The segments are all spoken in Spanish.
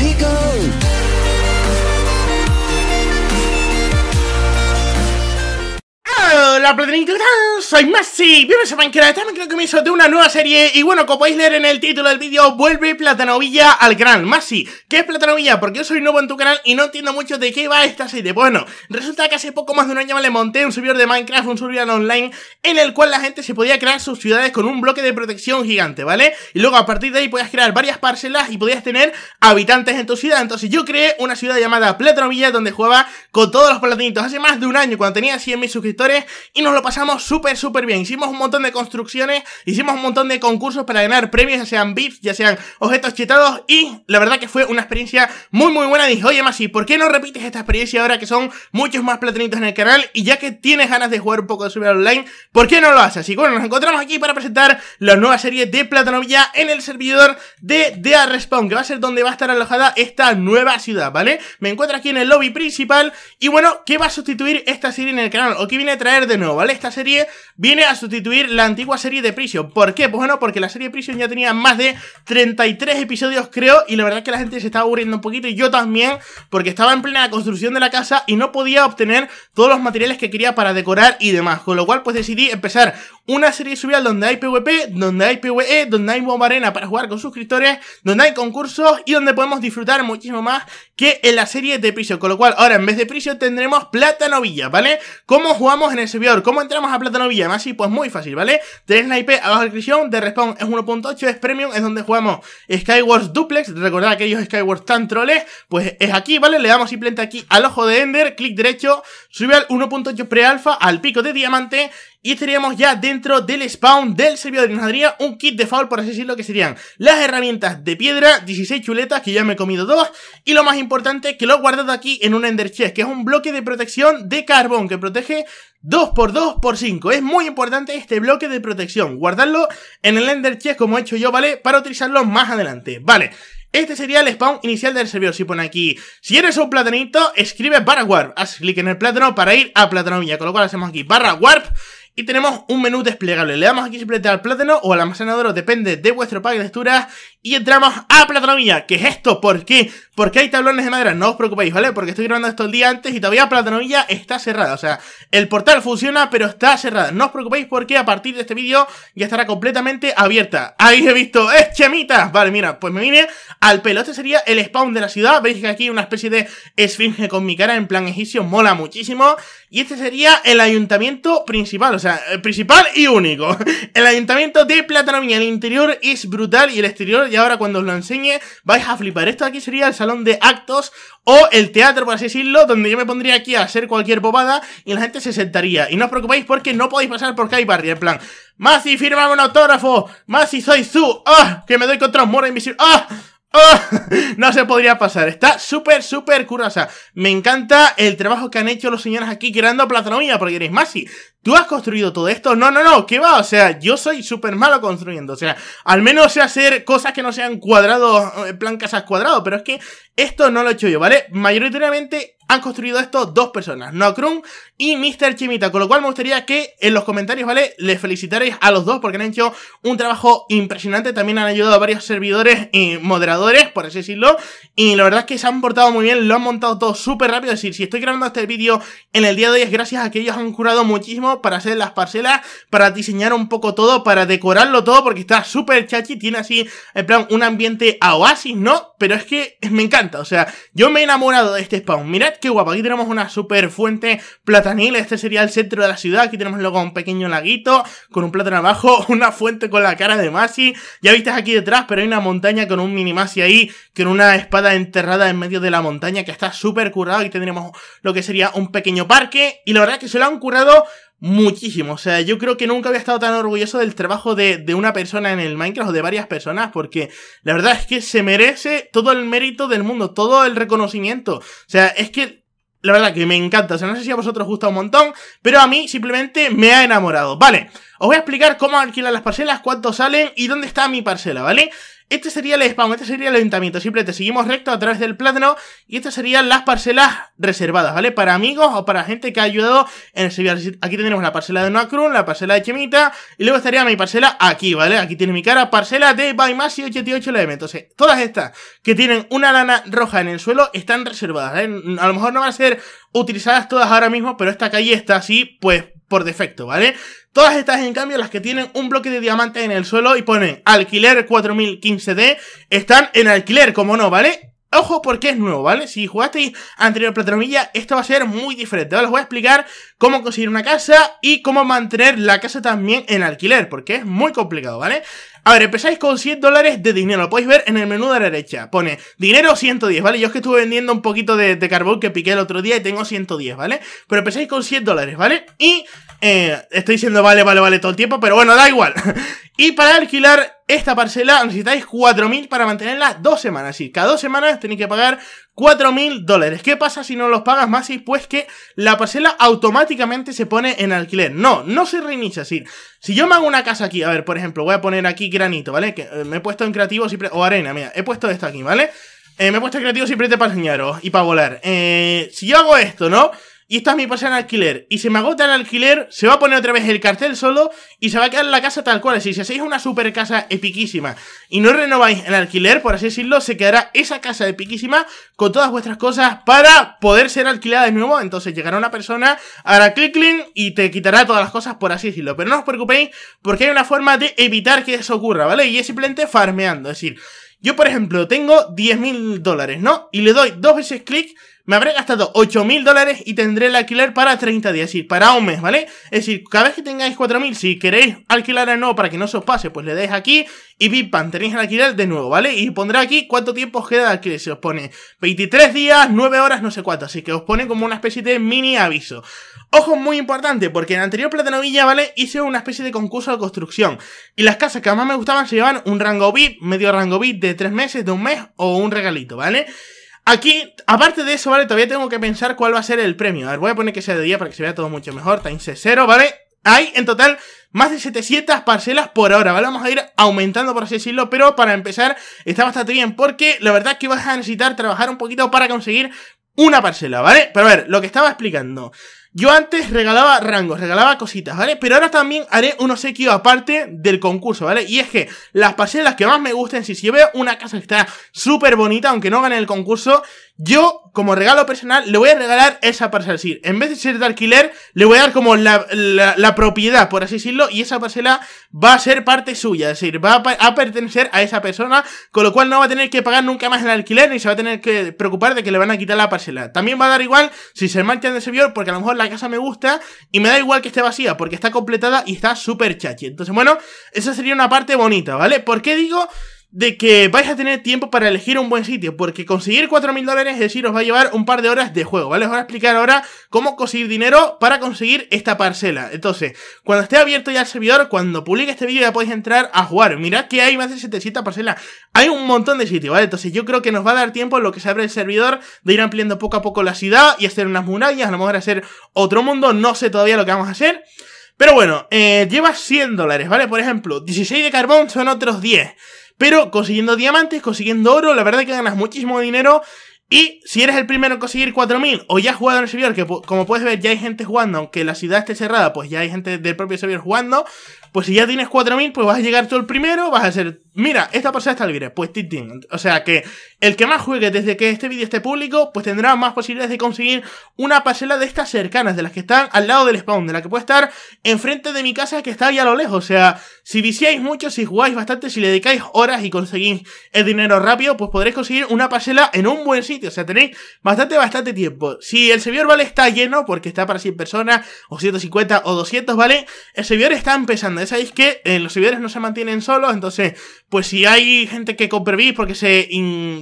let go. Hola platinitos, soy Masi! bienvenidos a Minecraft, creo que me hizo de una nueva serie y bueno, como podéis leer en el título del vídeo, vuelve Platanovilla al Gran Masi, ¿qué es Platanovilla? Porque yo soy nuevo en tu canal y no entiendo mucho de qué va esta serie, pues bueno, resulta que hace poco más de un año me le monté un servidor de Minecraft, un servidor online, en el cual la gente se podía crear sus ciudades con un bloque de protección gigante, ¿vale? Y luego a partir de ahí podías crear varias parcelas y podías tener habitantes en tu ciudad, entonces yo creé una ciudad llamada Platanovilla donde jugaba con todos los platinitos hace más de un año, cuando tenía 100.000 suscriptores y nos lo pasamos súper, súper bien. Hicimos un montón de construcciones, hicimos un montón de concursos para ganar premios, ya sean bits ya sean objetos chetados y la verdad que fue una experiencia muy, muy buena. Dije, oye Masi, ¿por qué no repites esta experiencia ahora que son muchos más platinitos en el canal y ya que tienes ganas de jugar un poco de subir online, ¿por qué no lo haces? Y bueno, nos encontramos aquí para presentar la nueva serie de Platanovilla en el servidor de The Respawn, que va a ser donde va a estar alojada esta nueva ciudad, ¿vale? Me encuentro aquí en el lobby principal y bueno, ¿qué va a sustituir esta serie en el canal? ¿O qué viene a traer de nuevo? ¿vale? Esta serie viene a sustituir la antigua serie de Prision. ¿Por qué? Pues bueno, porque la serie de Prision ya tenía más de 33 episodios, creo, y la verdad es que la gente se estaba aburriendo un poquito, y yo también, porque estaba en plena construcción de la casa y no podía obtener todos los materiales que quería para decorar y demás. Con lo cual, pues decidí empezar una serie subida donde hay PvP, donde hay PvE, donde hay Bomba Arena para jugar con suscriptores, donde hay concursos y donde podemos disfrutar muchísimo más que en la serie de Prision Con lo cual, ahora en vez de Prision tendremos Plata Novilla, ¿vale? ¿Cómo jugamos en el servidor? ¿Cómo entramos a Platano Villa? Más pues muy fácil, ¿vale? Tenéis la IP abajo de descripción, de respawn es 1.8, es premium, es donde jugamos Skywars Duplex. Recordad aquellos Skywars tan troles, pues es aquí, ¿vale? Le damos simplemente aquí al ojo de Ender, clic derecho, sube al 1.8 pre-alfa, al pico de diamante y estaríamos ya dentro del spawn del servidor. Nos daría un kit de foul, por así decirlo, que serían las herramientas de piedra, 16 chuletas, que ya me he comido dos. Y lo más importante, que lo he guardado aquí en un Ender Chest, que es un bloque de protección de carbón, que protege 2x2x5. Es muy importante este bloque de protección. Guardarlo en el Ender Chest, como he hecho yo, ¿vale? Para utilizarlo más adelante. Vale. Este sería el spawn inicial del servidor. Si pone aquí, si eres un platanito, escribe barra warp. Haz clic en el plátano para ir a villa Con lo cual hacemos aquí barra warp y tenemos un menú desplegable. Le damos aquí simplemente al plátano o al almacenador, depende de vuestro pack de texturas. Y entramos a platanomía. ¿Qué es esto? ¿Por qué? ¿Por qué hay tablones de madera? No os preocupéis, ¿vale? Porque estoy grabando esto el día antes y todavía platanomía está cerrada. O sea, el portal funciona, pero está cerrada. No os preocupéis porque a partir de este vídeo ya estará completamente abierta. Ahí he visto, ¡es ¡eh, chemitas! Vale, mira, pues me vine al pelo. Este sería el spawn de la ciudad. Veis que aquí hay una especie de esfinge con mi cara en plan egipcio. Mola muchísimo. Y este sería el ayuntamiento principal. O sea, eh, principal y único. El ayuntamiento de platanomía. El interior es brutal y el exterior ya y ahora cuando os lo enseñe vais a flipar. Esto aquí sería el salón de actos o el teatro, por así decirlo, donde yo me pondría aquí a hacer cualquier bobada y la gente se sentaría. Y no os preocupéis porque no podéis pasar porque hay barrio, en plan... ¡Masi, firma un autógrafo! ¡Masi, soy su! Ah, ¡Que me doy contra un moro invisible! Ah, ah". no se podría pasar, está súper, súper curiosa. Me encanta el trabajo que han hecho los señores aquí creando Platonomía, porque eres Masi, ¿Tú has construido todo esto? No, no, no, ¿qué va? O sea, yo soy súper malo construyendo. O sea, al menos sé hacer cosas que no sean cuadrados, en eh, plan casas cuadrados pero es que esto no lo he hecho yo, ¿vale? Mayoritariamente han construido esto dos personas, Nokrun y Mr. Chimita, con lo cual me gustaría que en los comentarios, ¿vale? Les felicitaréis a los dos porque han hecho un trabajo impresionante, también han ayudado a varios servidores y moderadores, por así decirlo, y la verdad es que se han portado muy bien, lo han montado todo súper rápido, es decir, si estoy grabando este vídeo en el día de hoy es gracias a que ellos han curado muchísimo para hacer las parcelas, para diseñar un poco todo, para decorarlo todo, porque está súper chachi, tiene así, en plan, un ambiente a oasis, ¿no? Pero es que me encanta, o sea, yo me he enamorado de este spawn. Mirad qué guapo, aquí tenemos una súper fuente platanil, este sería el centro de la ciudad, aquí tenemos luego un pequeño laguito, con un plátano abajo, una fuente con la cara de Masi, ya viste aquí detrás, pero hay una montaña con un mini Masi ahí, con una espada enterrada en medio de la montaña, que está súper currado, aquí tendremos lo que sería un pequeño parque, y la verdad es que se lo han currado muchísimo. O sea, yo creo que nunca había estado tan orgulloso del trabajo de, de, una persona en el Minecraft o de varias personas, porque la verdad es que se merece todo el mérito del mundo, todo el reconocimiento. O sea, es que la verdad que me encanta. O sea, no sé si a vosotros os gusta un montón, pero a mí simplemente me ha enamorado. Vale, os voy a explicar cómo alquilar las parcelas, cuánto salen y dónde está mi parcela, ¿vale? Este sería el spawn, este sería el ayuntamiento. Simplemente seguimos recto a través del plátano y estas serían las parcelas reservadas, ¿vale? Para amigos o para gente que ha ayudado en el servidor. Aquí tendremos la parcela de Noacrun, la parcela de Chemita y luego estaría mi parcela aquí, ¿vale? Aquí tiene mi cara, parcela de y 88 LM. Entonces, todas estas que tienen una lana roja en el suelo están reservadas, ¿vale? ¿eh? A lo mejor no van a ser utilizadas todas ahora mismo, pero esta calle está así, pues por defecto, ¿vale? Todas estas, en cambio, las que tienen un bloque de diamantes en el suelo y ponen alquiler 4015D, están en alquiler, como no, ¿vale? Ojo porque es nuevo, ¿vale? Si jugasteis anterior platomilla, esto va a ser muy diferente. Ahora os voy a explicar cómo conseguir una casa y cómo mantener la casa también en alquiler, porque es muy complicado, ¿vale? A ver, empezáis con 100 dólares de dinero. Lo podéis ver en el menú de la derecha. Pone dinero 110, ¿vale? Yo es que estuve vendiendo un poquito de, carbón que piqué el otro día y tengo 110, ¿vale? Pero empezáis con 100 dólares, ¿vale? Y eh, estoy diciendo vale, vale, vale todo el tiempo, pero bueno, da igual. y para alquilar esta parcela necesitáis 4.000 para mantenerla dos semanas. Y cada dos semanas tenéis que pagar 4.000 dólares. ¿Qué pasa si no los pagas más? Y pues que la parcela automáticamente se pone en alquiler. No, no se reinicia así. Si yo me hago una casa aquí, a ver, por ejemplo, voy a poner aquí granito, ¿vale? Que eh, me he puesto en creativo siempre, o arena, mira, he puesto esto aquí, ¿vale? Eh, me he puesto en creativo siempre para enseñaros y para volar. Eh, si yo hago esto, ¿no? y esta es mi pasa en alquiler, y se me agota el alquiler, se va a poner otra vez el cartel solo y se va a quedar la casa tal cual. Si, si hacéis una super casa epiquísima y no renováis el alquiler, por así decirlo, se quedará esa casa epiquísima con todas vuestras cosas para poder ser alquilada de nuevo. Entonces llegará una persona, hará clic, clic y te quitará todas las cosas, por así decirlo. Pero no os preocupéis porque hay una forma de evitar que eso ocurra, ¿vale? Y es simplemente farmeando. Es decir, yo por ejemplo tengo 10.000 dólares, ¿no? Y le doy dos veces clic me habré gastado 8.000 dólares y tendré el alquiler para 30 días, es para un mes, ¿vale? Es decir, cada vez que tengáis 4.000, si queréis alquilar de nuevo para que no se os pase, pues le deis aquí y vipan, tenéis el alquiler de nuevo, ¿vale? Y pondré aquí cuánto tiempo os queda de alquiler, se os pone 23 días, 9 horas, no sé cuánto, así que os pone como una especie de mini aviso. Ojo, muy importante, porque en el anterior Platano Villa, ¿vale? Hice una especie de concurso de construcción. Y las casas que más me gustaban se llevan un rango bit, medio rango bit de 3 meses, de un mes o un regalito, ¿vale? Aquí, aparte de eso, ¿vale? Todavía tengo que pensar cuál va a ser el premio. A ver, voy a poner que sea de día para que se vea todo mucho mejor. C, 0, ¿vale? Hay en total más de 700 parcelas por ahora, ¿vale? Vamos a ir aumentando, por así decirlo, pero para empezar está bastante bien porque la verdad es que vas a necesitar trabajar un poquito para conseguir una parcela, ¿vale? Pero a ver, lo que estaba explicando... Yo antes regalaba rangos, regalaba cositas, ¿vale? Pero ahora también haré un obsequio aparte del concurso, ¿vale? Y es que las parcelas que más me gusten, si, yo veo una casa que está súper bonita, aunque no gane el concurso, yo, como regalo personal, le voy a regalar esa parcela. Es decir, en vez de ser de alquiler, le voy a dar como la, propiedad, por así decirlo, y esa parcela va a ser parte suya. Es decir, va a, pertenecer a esa persona, con lo cual no va a tener que pagar nunca más el alquiler, ni se va a tener que preocupar de que le van a quitar la parcela. También va a dar igual si se marchan de servidor, porque a lo mejor la casa me gusta y me da igual que esté vacía porque está completada y está súper chachi. Entonces, bueno, esa sería una parte bonita, ¿vale? ¿Por qué digo de que vais a tener tiempo para elegir un buen sitio, porque conseguir 4.000 dólares, es decir, os va a llevar un par de horas de juego, ¿vale? Os voy a explicar ahora cómo conseguir dinero para conseguir esta parcela. Entonces, cuando esté abierto ya el servidor, cuando publique este vídeo ya podéis entrar a jugar. Mirad que hay más de 700 parcelas, hay un montón de sitios, ¿vale? Entonces yo creo que nos va a dar tiempo en lo que se abre el servidor de ir ampliando poco a poco la ciudad y hacer unas murallas, a lo mejor hacer otro mundo, no sé todavía lo que vamos a hacer. Pero bueno, eh, llevas 100 dólares, ¿vale? Por ejemplo, 16 de carbón son otros 10. Pero consiguiendo diamantes, consiguiendo oro, la verdad es que ganas muchísimo dinero. Y si eres el primero en conseguir 4000 o ya has jugado en el servidor, que como puedes ver ya hay gente jugando, aunque la ciudad esté cerrada, pues ya hay gente del propio servidor jugando, pues si ya tienes 4.000, pues vas a llegar tú el primero, vas a hacer... mira, esta parcela está libre, pues titín O sea que el que más juegue desde que este vídeo esté público, pues tendrá más posibilidades de conseguir una parcela de estas cercanas, de las que están al lado del spawn, de la que puede estar enfrente de mi casa que está ahí a lo lejos. O sea, si viciáis mucho, si jugáis bastante, si le dedicáis horas y conseguís el dinero rápido, pues podréis conseguir una parcela en un buen sitio. O sea, tenéis bastante, bastante tiempo. Si el servidor, vale, está lleno, porque está para 100 personas, o 150, o 200, ¿vale? El servidor está empezando sabéis que eh, los servidores no se mantienen solos, entonces, pues si hay gente que compréis porque se,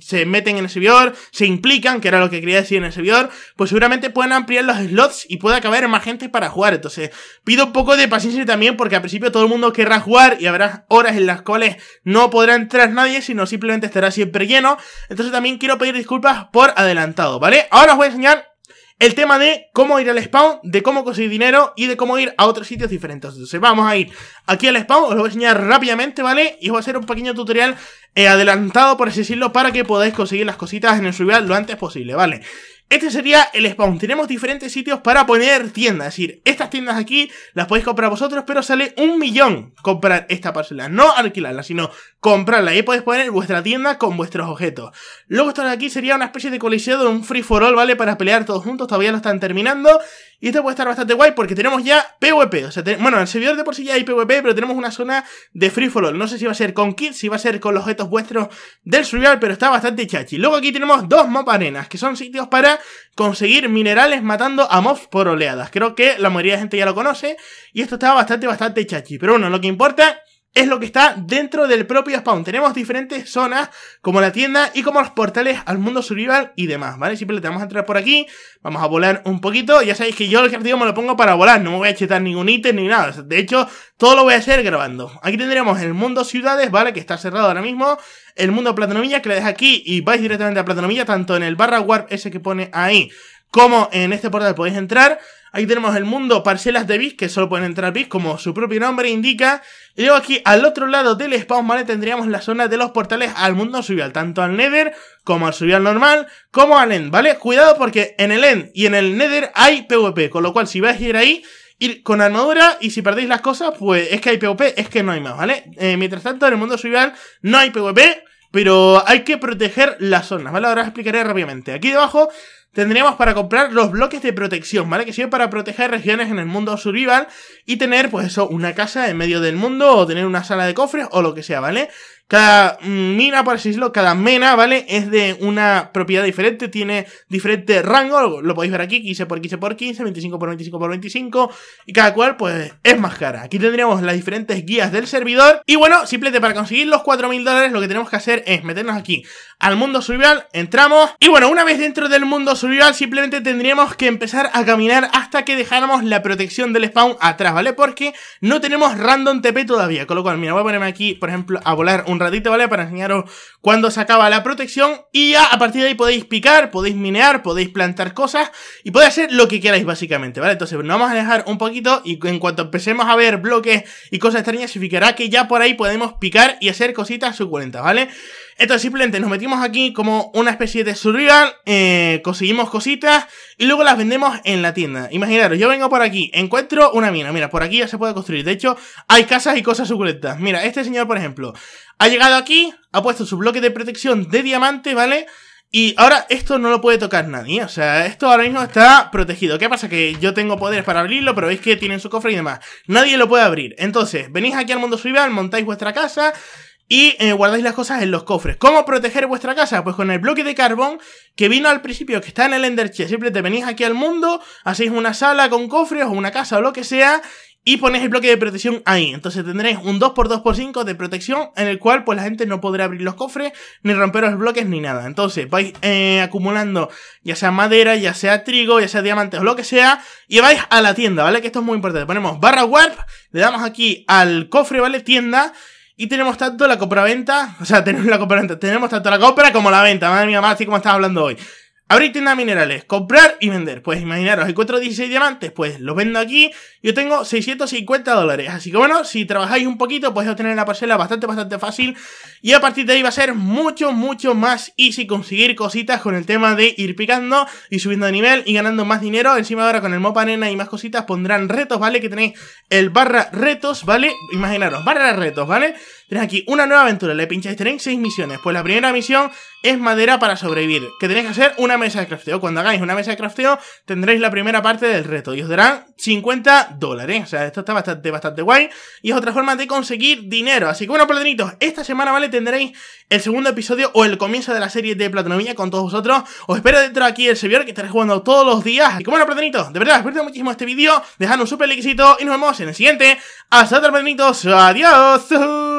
se meten en el servidor, se implican, que era lo que quería decir en el servidor, pues seguramente pueden ampliar los slots y puede acabar más gente para jugar. Entonces, pido un poco de paciencia también porque al principio todo el mundo querrá jugar y habrá horas en las cuales no podrá entrar nadie, sino simplemente estará siempre lleno. Entonces también quiero pedir disculpas por adelantado, ¿vale? Ahora os voy a enseñar el tema de cómo ir al spawn, de cómo conseguir dinero y de cómo ir a otros sitios diferentes. Entonces vamos a ir aquí al spawn, os lo voy a enseñar rápidamente, ¿vale? Y os voy a hacer un pequeño tutorial eh, adelantado, por así decirlo, para que podáis conseguir las cositas en el survival lo antes posible, ¿vale? Este sería el spawn. Tenemos diferentes sitios para poner tiendas. Es decir, estas tiendas aquí las podéis comprar vosotros, pero sale un millón comprar esta parcela. No alquilarla, sino comprarla. Ahí podéis poner vuestra tienda con vuestros objetos. Luego esto de aquí sería una especie de coliseo de un free for all, ¿vale? Para pelear todos juntos. Todavía lo están terminando. Y esto puede estar bastante guay porque tenemos ya PvP. O sea, bueno, el servidor de por sí ya hay PvP, pero tenemos una zona de free for all. No sé si va a ser con kits, si va a ser con los objetos vuestros del survival, pero está bastante chachi. Luego aquí tenemos dos mob arenas, que son sitios para conseguir minerales matando a mobs por oleadas. Creo que la mayoría de gente ya lo conoce y esto está bastante, bastante chachi. Pero bueno, lo que importa es lo que está dentro del propio spawn. Tenemos diferentes zonas, como la tienda y como los portales al mundo survival y demás, ¿vale? Simplemente vamos a entrar por aquí, vamos a volar un poquito. Ya sabéis que yo el ejercicio me lo pongo para volar, no me voy a chetar ningún ítem ni nada. De hecho, todo lo voy a hacer grabando. Aquí tendremos el mundo ciudades, ¿vale? Que está cerrado ahora mismo. El mundo platonomía, que le dejo aquí y vais directamente a platanomilla, tanto en el barra warp ese que pone ahí, como en este portal podéis entrar. Ahí tenemos el mundo, parcelas de bis, que solo pueden entrar bis, como su propio nombre indica. Y luego aquí, al otro lado del spawn, ¿vale? Tendríamos la zona de los portales al mundo subial, tanto al nether, como al subial normal, como al end, ¿vale? Cuidado porque en el end y en el nether hay PvP, con lo cual si vais a ir ahí, ir con armadura y si perdéis las cosas, pues es que hay PvP, es que no hay más, ¿vale? Eh, mientras tanto, en el mundo subial no hay PvP, pero hay que proteger las zonas, ¿vale? Ahora os explicaré rápidamente. Aquí debajo tendríamos para comprar los bloques de protección, ¿vale? Que sirven para proteger regiones en el mundo survival y tener, pues eso, una casa en medio del mundo o tener una sala de cofres o lo que sea, ¿vale? Cada mm, mina, por así decirlo, cada mena, ¿vale? Es de una propiedad diferente, tiene diferente rango, lo podéis ver aquí, 15 x 15 por 15, 25 por 25 por 25, y cada cual, pues, es más cara. Aquí tendríamos las diferentes guías del servidor, y bueno, simplemente para conseguir los 4.000 dólares, lo que tenemos que hacer es meternos aquí al mundo survival, entramos, y bueno, una vez dentro del mundo survival, simplemente tendríamos que empezar a caminar hasta que dejáramos la protección del spawn atrás, ¿vale? Porque no tenemos random TP todavía, con lo cual, mira, voy a ponerme aquí, por ejemplo, a volar un ratito, ¿vale? Para enseñaros cuándo se acaba la protección. Y ya a partir de ahí podéis picar, podéis minear, podéis plantar cosas y podéis hacer lo que queráis básicamente, ¿vale? Entonces nos vamos a dejar un poquito y en cuanto empecemos a ver bloques y cosas extrañas, significará que ya por ahí podemos picar y hacer cositas suculentas, ¿vale? Entonces simplemente nos metimos aquí como una especie de survival, eh, conseguimos cositas y luego las vendemos en la tienda. Imaginaros, yo vengo por aquí, encuentro una mina, mira, por aquí ya se puede construir. De hecho, hay casas y cosas suculentas. Mira, este señor, por ejemplo, ha llegado aquí, ha puesto su bloque de protección de diamante, ¿vale? Y ahora esto no lo puede tocar nadie, o sea, esto ahora mismo está protegido. ¿Qué pasa? Que yo tengo poderes para abrirlo, pero veis que tienen su cofre y demás. Nadie lo puede abrir. Entonces, venís aquí al mundo survival, montáis vuestra casa y eh, guardáis las cosas en los cofres. ¿Cómo proteger vuestra casa? Pues con el bloque de carbón que vino al principio, que está en el chest Siempre te venís aquí al mundo, hacéis una sala con cofres o una casa o lo que sea y pones el bloque de protección ahí. Entonces tendréis un 2x2x5 de protección en el cual pues la gente no podrá abrir los cofres, ni romper los bloques, ni nada. Entonces vais eh, acumulando ya sea madera, ya sea trigo, ya sea diamantes o lo que sea, y vais a la tienda, ¿vale? Que esto es muy importante. Ponemos barra warp, le damos aquí al cofre, ¿vale? Tienda. Y tenemos tanto la compra-venta, o sea, tenemos la compra-venta, tenemos tanto la compra como la venta. Madre mía, así como estaba hablando hoy? Abrir tiendas minerales, comprar y vender. Pues imaginaros, encuentro 416 diamantes, pues los vendo aquí. Yo tengo 650 dólares. Así que bueno, si trabajáis un poquito, podéis obtener la parcela bastante, bastante fácil. Y a partir de ahí va a ser mucho, mucho más easy conseguir cositas con el tema de ir picando y subiendo de nivel y ganando más dinero. Encima ahora con el Mopanena nena y más cositas pondrán retos, ¿vale? Que tenéis el barra retos, ¿vale? Imaginaros, barra retos, ¿vale? Tenés aquí una nueva aventura, le pincháis, tenéis seis misiones. Pues la primera misión es madera para sobrevivir, que tenéis que hacer una mesa de crafteo. Cuando hagáis una mesa de crafteo, tendréis la primera parte del reto y os darán 50 dólares. O sea, esto está bastante, bastante guay y es otra forma de conseguir dinero. Así que bueno, platinitos esta semana, ¿vale? Tendréis el segundo episodio o el comienzo de la serie de Platonomía con todos vosotros. Os espero dentro aquí el servidor que estaré jugando todos los días. Y bueno, platinitos de verdad, espero muchísimo este vídeo. Dejad un super likecito y nos vemos en el siguiente. Hasta otro platinitos Adiós.